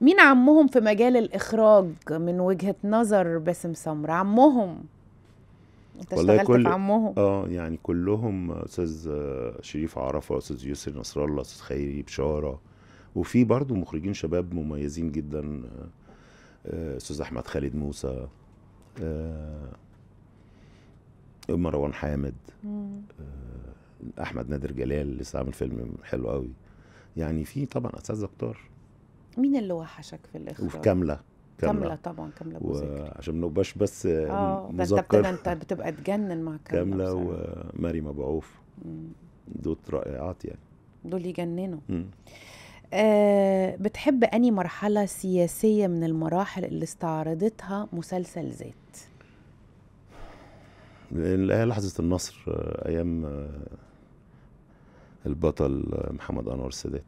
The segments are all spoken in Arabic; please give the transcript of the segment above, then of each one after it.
مين عمهم في مجال الإخراج من وجهة نظر باسم سمر عمهم انت اشتغلت كل... في عمهم اه يعني كلهم استاذ شريف عرفه استاذ يسر نصر الله استاذ خيري بشاره وفي برضه مخرجين شباب مميزين جدا آه، استاذ احمد خالد موسى آه، مروان حامد آه، احمد نادر جلال لسه عامل فيلم حلو قوي يعني في طبعا اساتذه كتار مين اللي وحشك في الاخر وفي كامله كامله, طبعا كامله ابو زكري عشان ما نبقاش بس اه, آه، انت انت بتبقى تجنن مع كامله كامله وماري مبعوف دول رائعات يعني دول يجننوا آه بتحب أني مرحلة سياسية من المراحل اللي استعرضتها مسلسل ذات لحظة النصر آه، أيام آه، البطل محمد انور السادات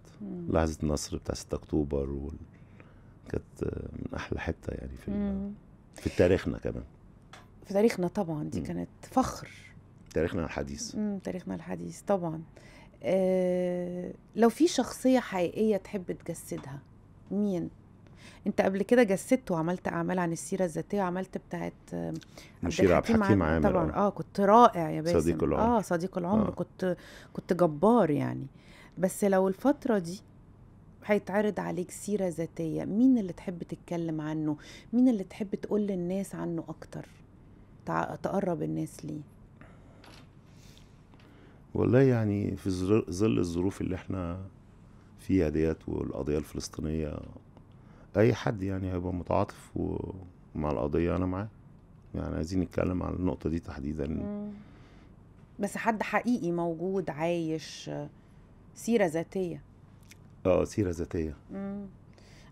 لحظه النصر بتاع 6 اكتوبر وال... كانت من احلى حته يعني في في تاريخنا كمان في تاريخنا طبعا دي مم. كانت فخر تاريخنا الحديث امم تاريخنا الحديث طبعا آه لو في شخصيه حقيقيه تحب تجسدها مين انت قبل كده جسدت وعملت اعمال عن السيره الذاتيه وعملت بتاعت مشير عبد الحكيم عامر طبعا آه. اه كنت رائع يا باسم صديق العمر اه صديق العمر آه. كنت كنت جبار يعني بس لو الفتره دي هيتعرض عليك سيره ذاتيه مين اللي تحب تتكلم عنه مين اللي تحب تقول للناس عنه اكتر تقرب الناس ليه والله يعني في ظل الظروف اللي احنا فيها ديت والقضيه الفلسطينيه اي حد يعني هيبقى متعاطف ومع القضيه انا معاه يعني عايزين نتكلم على النقطه دي تحديدا مم. بس حد حقيقي موجود عايش سيره ذاتيه اه سيره ذاتيه مم.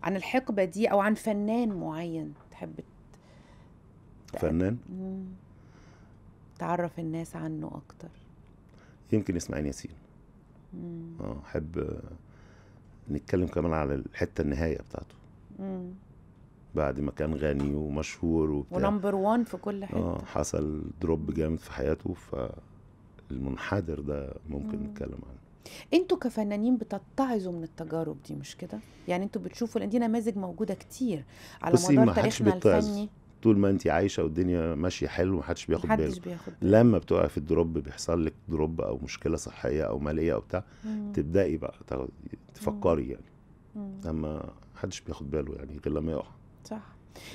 عن الحقبه دي او عن فنان معين تحب فنان مم. تعرف الناس عنه اكتر يمكن اسماعيل ياسين اه احب نتكلم كمان على الحته النهايه بتاعته بعد ما كان غني ومشهور وبتاع ونمبر 1 في كل حته اه حصل دروب جامد في حياته فالمنحدر ده ممكن مم. نتكلم عنه انتوا كفنانين بتتعظوا من التجارب دي مش كده؟ يعني انتوا بتشوفوا لان دي نماذج موجوده كتير على مدار تاريخنا الفني طول ما انت عايشه والدنيا ماشيه حلو محدش بياخد باله بياخد باله لما بتقع في الدروب بيحصل لك دروب او مشكله صحيه او ماليه او بتاع مم. تبداي بقى تفكري مم. يعني مم. اما محدش بياخد باله يعني غير لما يقع صح